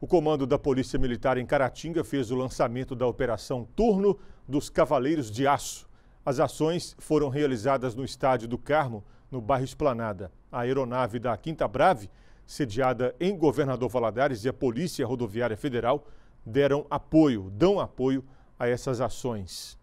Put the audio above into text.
O comando da Polícia Militar em Caratinga fez o lançamento da Operação Turno dos Cavaleiros de Aço. As ações foram realizadas no Estádio do Carmo, no bairro Esplanada. A aeronave da Quinta Brave, sediada em Governador Valadares, e a Polícia Rodoviária Federal deram apoio, dão apoio a essas ações.